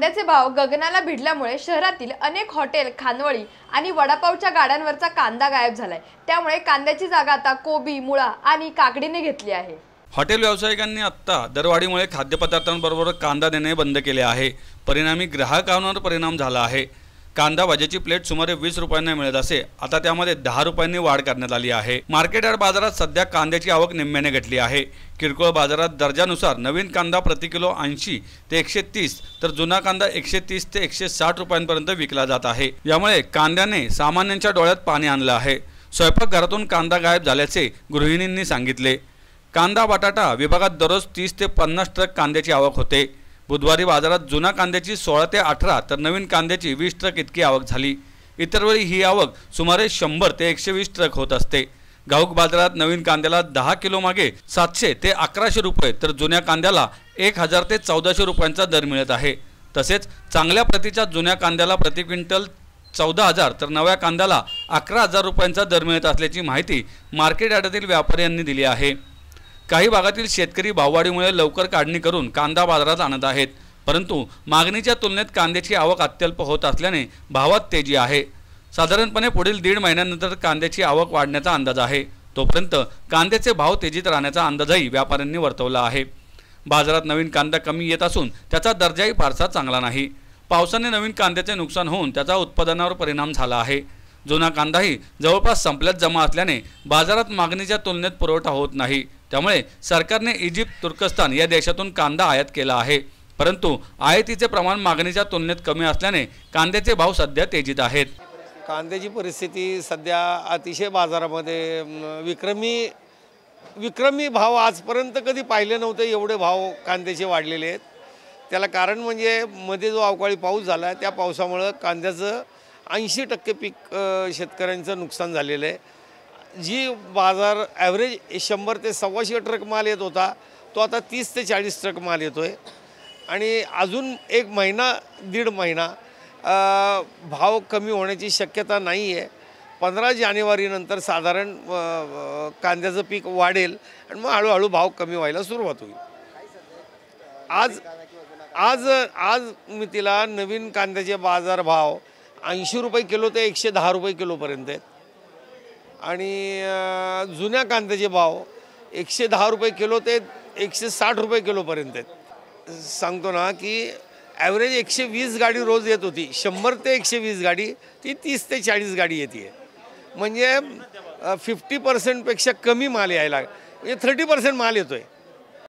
कांद्याचे भाव गगनाला भिडल्यामुळे शहरातील अनेक हॉटेल खानवळी आणि वडापावच्या गाड्यांवरचा कांदा गायब झालाय त्यामुळे कांद्याची जागा आता कोबी मुळा आणि काकडीने घेतली आहे हॉटेल व्यावसायिकांनी आत्ता दरवाढीमुळे खाद्यपदार्थांबरोबर कांदा देणे बंद केले आहे परिणामी ग्राहकांवर परिणाम झाला आहे कांदा भाज्याची प्लेट सुमारे वीस रुपयांना मिळत असे आता त्यामध्ये दहा रुपयांनी वाढ करण्यात आली आहे मार्केट यार्ड बाजारात सध्या कांद्याची आवक निम्म्याने घटली आहे किरकोळ बाजारात दर्जानुसार नवीन कांदा प्रति किलो ऐंशी ते एकशे तीस तर जुना कांदा एकशे तीस ते एकशे साठ रुपयांपर्यंत विकला जात आहे यामुळे कांद्याने सामान्यांच्या डोळ्यात पाणी आणलं आहे घरातून कांदा गायब झाल्याचे गृहिणींनी सांगितले कांदा बटाटा विभागात दररोज तीस ते पन्नास ट्रक कांद्याची आवक होते बुधवारी बाजारात जुना कांद्याची सोळा ते अठरा तर नवीन कांद्याची वीस ट्रक इतकी आवक झाली इतरवेळी ही आवक सुमारे शंभर ते एकशे वीस ट्रक होत असते घाऊक बाजारात नवीन कांद्याला दहा किलो मागे सातशे ते अकराशे रुपये तर जुन्या कांद्याला एक हजार ते चौदाशे रुपयांचा दर मिळत आहे तसेच चांगल्या प्रतीच्या जुन्या कांद्याला प्रति क्विंटल चौदा हजार तर नव्या कांद्याला अकरा हजार रुपयांचा दर मिळत असल्याची माहिती मार्केट यार्डातील व्यापाऱ्यांनी दिली आहे काही भागातील शेतकरी भाववाढीमुळे लवकर काढणी करून कांदा बाजारात आणत आहेत परंतु मागणीच्या तुलनेत कांद्याची आवक अत्यल्प होत असल्याने भावात तेजी आहे साधारणपणे पुढील दीड महिन्यानंतर कांद्याची आवक वाढण्याचा अंदाज आहे तोपर्यंत कांद्याचे भाव तेजीत राहण्याचा अंदाजही व्यापाऱ्यांनी वर्तवला आहे बाजारात नवीन कांदा कमी येत असून त्याचा दर्जाही फारसा चांगला नाही पावसाने नवीन कांद्याचे नुकसान होऊन त्याचा उत्पादनावर परिणाम झाला आहे जुना कांदाही जवळपास संपल्यात जमा असल्याने बाजारात मागणीच्या तुलनेत पुरवठा होत नाही त्यामुळे सरकारने इजिप्त तुर्कस्तान या देशातून कांदा आयात केला आहे परंतु आयातीचे प्रमाण मागणीच्या तुलनेत कमी असल्याने कांद्याचे भाव सध्या तेजीत आहेत कांद्याची परिस्थिती सध्या अतिशय बाजारामध्ये विक्रमी विक्रमी भाव आजपर्यंत कधी पाहिले नव्हते एवढे भाव कांद्याचे वाढलेले आहेत त्याला कारण म्हणजे मध्ये जो अवकाळी पाऊस झाला त्या पावसामुळं कांद्याचं ऐंशी टक्के पीक शेतकऱ्यांचं नुकसान झालेलं आहे जी बाजार ॲव्हरेज शंभर ते सव्वाशे ट्रक माल येत होता तो आता तीस ते चाळीस ट्रक माल येतो आहे आणि अजून एक महिना दीड महिना भाव कमी होण्याची शक्यता नाही आहे पंधरा जानेवारीनंतर साधारण कांद्याचं पीक वाढेल आणि मग हळूहळू भाव कमी व्हायला सुरुवात होईल आज आज आज मी तिला नवीन कांद्याचे बाजारभाव ऐंशी रुपये किलो ते एकशे दहा रुपये किलोपर्यंत आहेत आणि जुन्या कांद्याचे भाव एकशे दहा रुपये किलो ते एकशे साठ रुपये किलोपर्यंत आहेत सांगतो ना की ॲव्हरेज एकशे वीस गाडी रोज येत होती शंभर ते एकशे वीस गाडी ती तीस ते चाळीस गाडी येते म्हणजे फिफ्टी पर्सेंटपेक्षा कमी माल यायला म्हणजे थर्टी पर्सेंट माल येतो आहे